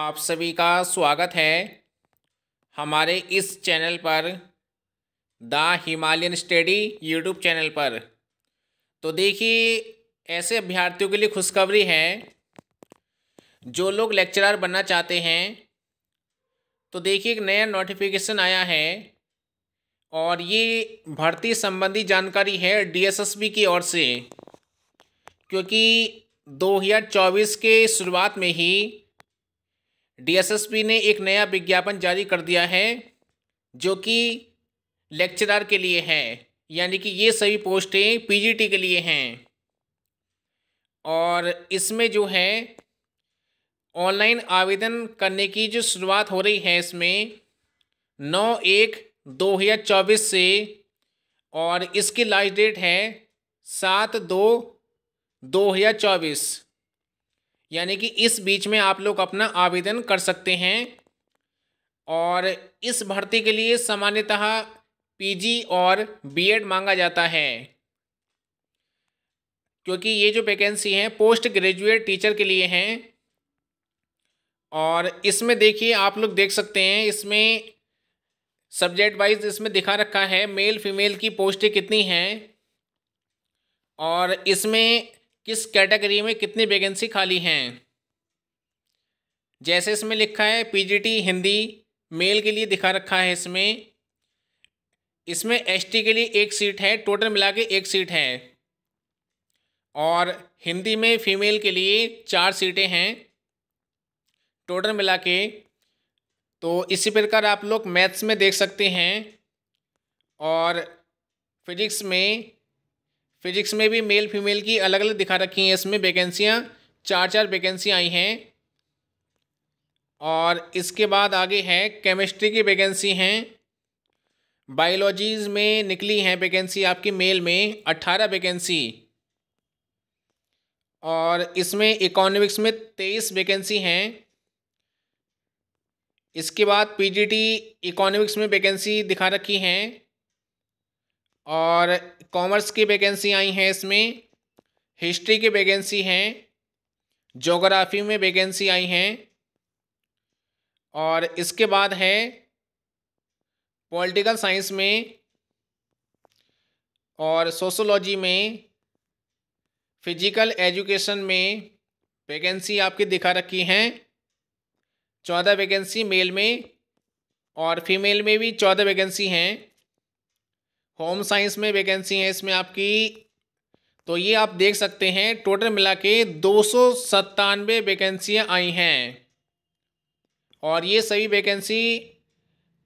आप सभी का स्वागत है हमारे इस चैनल पर the Himalayan study YouTube channel पर तो देखिए ऐसे अभ्यर्थियों के लिए खुशखबरी है जो लोग लेक्चरर बनना चाहते हैं तो देखिए एक नया नोटिफिकेशन आया है और ये भर्ती संबंधी जानकारी है डीएसएसबी की ओर से क्योंकि 2024 के शुरुआत में ही डीएसएसपी ने एक नया विज्ञापन जारी कर दिया है जो कि लेक्चरर के लिए है यानी कि ये सभी पोस्टें पीजीटी के लिए हैं और इसमें जो है ऑनलाइन आवेदन करने की जो शुरुआत हो रही है इसमें नौ एक दो हज़ार चौबीस से और इसकी लास्ट डेट है सात दो दो हज़ार चौबीस यानी कि इस बीच में आप लोग अपना आवेदन कर सकते हैं और इस भर्ती के लिए सामान्यतः पीजी और बीएड मांगा जाता है क्योंकि ये जो वैकेंसी हैं पोस्ट ग्रेजुएट टीचर के लिए हैं और इसमें देखिए आप लोग देख सकते हैं इसमें सब्जेक्ट वाइज इसमें दिखा रखा है मेल फीमेल की पोस्टें कितनी हैं और इसमें किस कैटेगरी में कितनी वैकेंसी खाली हैं जैसे इसमें लिखा है पीजीटी हिंदी मेल के लिए दिखा रखा है इसमें इसमें एसटी के लिए एक सीट है टोटल मिला के एक सीट है और हिंदी में फीमेल के लिए चार सीटें हैं टोटल मिला के तो इसी प्रकार आप लोग मैथ्स में देख सकते हैं और फिजिक्स में फिजिक्स में भी मेल फीमेल की अलग अलग दिखा रखी हैं इसमें वैकेंसियाँ चार चार वैकेंसी आई हैं और इसके बाद आगे है केमिस्ट्री की वैकेंसी हैं बायोलॉजीज़ में निकली हैं वैकेंसी आपकी मेल में अट्ठारह वैकेंसी और इसमें इकोनॉमिक्स में तेईस वैकेंसी हैं इसके बाद पीजीटी इकोनॉमिक्स में वैकेंसी दिखा रखी हैं और कॉमर्स की वैकेंसी आई हैं इसमें हिस्ट्री की वैकेंसी हैं जोग्राफ़ी में वैकेंसी आई हैं और इसके बाद है पॉलिटिकल साइंस में और सोशोलॉजी में फिजिकल एजुकेशन में वैकेंसी आपकी दिखा रखी हैं चौदह वैकेंसी मेल में और फीमेल में भी चौदह वैकेंसी हैं होम साइंस में वैकेंसी है इसमें आपकी तो ये आप देख सकते हैं टोटल मिला के दो सौ सत्तानवे वैकेंसियाँ आई हैं और ये सभी वैकेंसी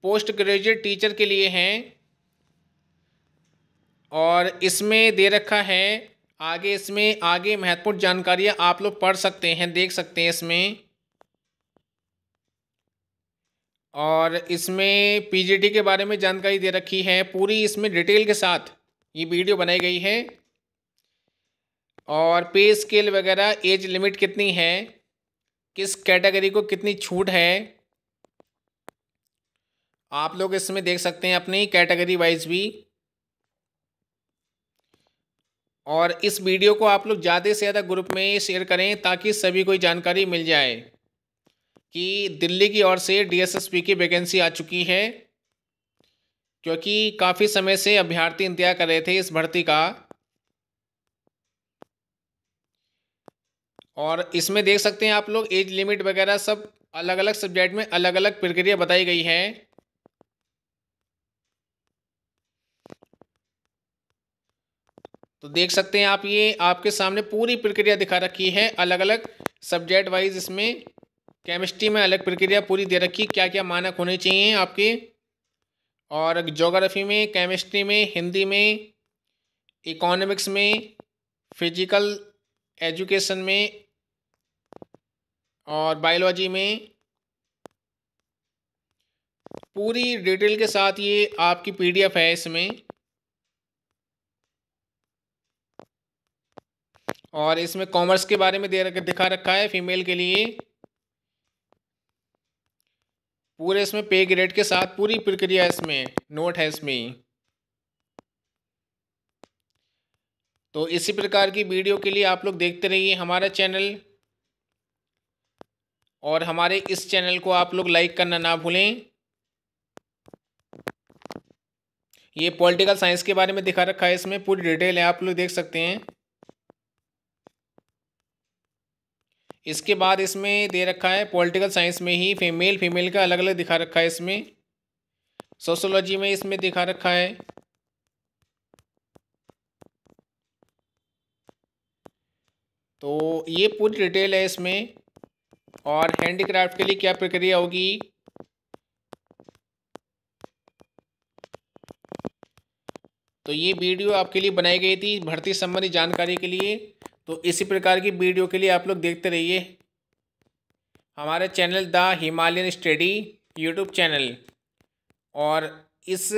पोस्ट ग्रेजुएट टीचर के लिए हैं और इसमें दे रखा है आगे इसमें आगे महत्वपूर्ण जानकारियाँ आप लोग पढ़ सकते हैं देख सकते हैं इसमें और इसमें पीजीटी के बारे में जानकारी दे रखी है पूरी इसमें डिटेल के साथ ये वीडियो बनाई गई है और पे स्केल वगैरह एज लिमिट कितनी है किस कैटेगरी को कितनी छूट है आप लोग इसमें देख सकते हैं अपनी कैटेगरी वाइज भी और इस वीडियो को आप लोग ज़्यादा से ज़्यादा ग्रुप में शेयर करें ताकि सभी को जानकारी मिल जाए कि दिल्ली की ओर से डीएसएसपी की वैकेंसी आ चुकी है क्योंकि काफ़ी समय से अभ्यर्थी इंतजार कर रहे थे इस भर्ती का और इसमें देख सकते हैं आप लोग एज लिमिट वगैरह सब अलग अलग सब्जेक्ट में अलग अलग प्रक्रिया बताई गई है तो देख सकते हैं आप ये आपके सामने पूरी प्रक्रिया दिखा रखी है अलग अलग सब्जेक्ट वाइज इसमें केमिस्ट्री में अलग प्रक्रिया पूरी दे रखी क्या क्या मानक होने चाहिए आपके और जोग्राफ़ी में केमिस्ट्री में हिंदी में इकोनॉमिक्स में फिजिकल एजुकेशन में और बायोलॉजी में पूरी डिटेल के साथ ये आपकी पीडीएफ है इसमें और इसमें कॉमर्स के बारे में दे रखा दिखा रखा है फीमेल के लिए पूरे इसमें पे ग्रेड के साथ पूरी प्रक्रिया इसमें नोट है इसमें तो इसी प्रकार की वीडियो के लिए आप लोग देखते रहिए हमारा चैनल और हमारे इस चैनल को आप लोग लाइक करना ना भूलें ये पॉलिटिकल साइंस के बारे में दिखा रखा है इसमें पूरी डिटेल है आप लोग देख सकते हैं इसके बाद इसमें दे रखा है पॉलिटिकल साइंस में ही फीमेल फीमेल का अलग अलग दिखा रखा है इसमें सोशोलॉजी में इसमें दिखा रखा है तो ये पूरी डिटेल है इसमें और हैंडीक्राफ्ट के लिए क्या प्रक्रिया होगी तो ये वीडियो आपके लिए बनाई गई थी भर्ती संबंधी जानकारी के लिए तो इसी प्रकार की वीडियो के लिए आप लोग देखते रहिए हमारे channel the Himalayan study YouTube channel और इस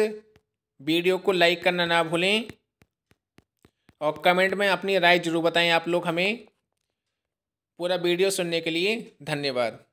वीडियो को लाइक करना ना भूलें और कमेंट में अपनी राय जरूर बताएं आप लोग हमें पूरा वीडियो सुनने के लिए धन्यवाद